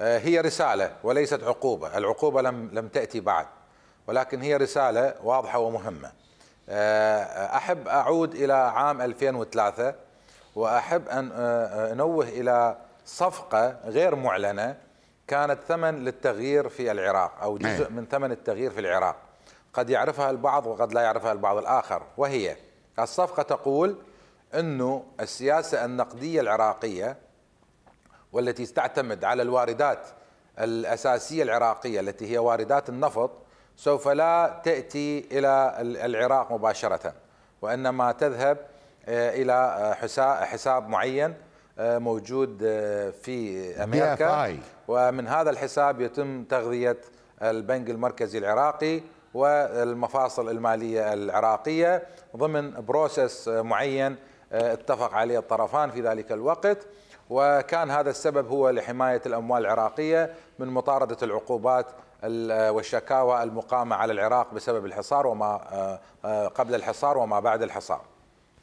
آه، هي رسالة وليست عقوبة العقوبة لم, لم تأتي بعد ولكن هي رسالة واضحة ومهمة آه، آه، أحب أعود إلى عام 2003 وأحب أن أنوه إلى صفقة غير معلنة كانت ثمن للتغيير في العراق أو جزء نعم. من ثمن التغيير في العراق قد يعرفها البعض وقد لا يعرفها البعض الآخر وهي الصفقة تقول أنه السياسة النقدية العراقية والتي تعتمد على الواردات الأساسية العراقية التي هي واردات النفط سوف لا تأتي إلى العراق مباشرة وإنما تذهب آه، إلى آه، حساب معين آه، موجود في أمريكا ومن هذا الحساب يتم تغذية البنك المركزي العراقي والمفاصل المالية العراقية ضمن بروسس معين آه، اتفق عليه الطرفان في ذلك الوقت وكان هذا السبب هو لحماية الأموال العراقية من مطاردة العقوبات آه، والشكاوى المقامة على العراق بسبب الحصار وما آه، قبل الحصار وما بعد الحصار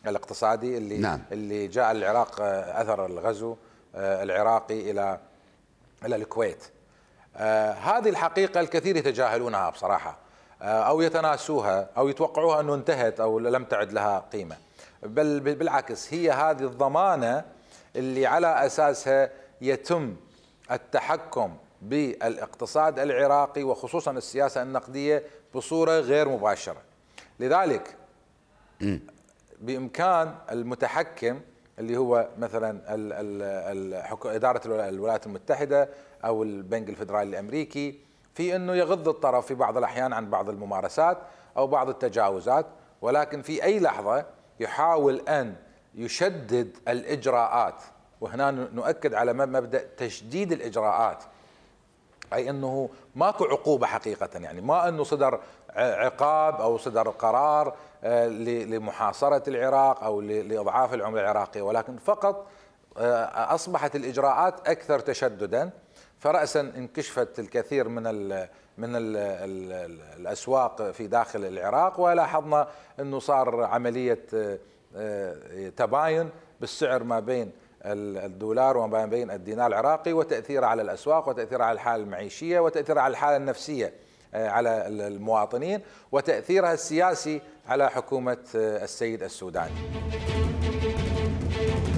الاقتصادي اللي نعم. اللي جاء العراق أثر الغزو العراقي إلى إلى الكويت هذه الحقيقة الكثير يتجاهلونها بصراحة أو يتناسوها أو يتوقعوها أنه انتهت أو لم تعد لها قيمة بل بالعكس هي هذه الضمانه اللي على اساسها يتم التحكم بالاقتصاد العراقي وخصوصا السياسه النقديه بصوره غير مباشره. لذلك بامكان المتحكم اللي هو مثلا اداره الولايات المتحده او البنك الفدرالي الامريكي في انه يغض الطرف في بعض الاحيان عن بعض الممارسات او بعض التجاوزات ولكن في اي لحظه يحاول أن يشدد الإجراءات وهنا نؤكد على مبدأ تشديد الإجراءات أي أنه ماكو عقوبة حقيقة يعني ما أنه صدر عقاب أو صدر قرار آه، لمحاصرة العراق أو لإضعاف العملة العراقية ولكن فقط آه، اصبحت الاجراءات اكثر تشددا فراسا انكشفت الكثير من الـ من الـ الاسواق في داخل العراق ولاحظنا انه صار عمليه آه، آه، تباين بالسعر ما بين الدولار وما بين الدينار العراقي وتاثيره على الاسواق وتاثيره على الحاله المعيشيه وتاثيره على الحاله النفسيه على المواطنين وتاثيرها السياسي على حكومه السيد السوداني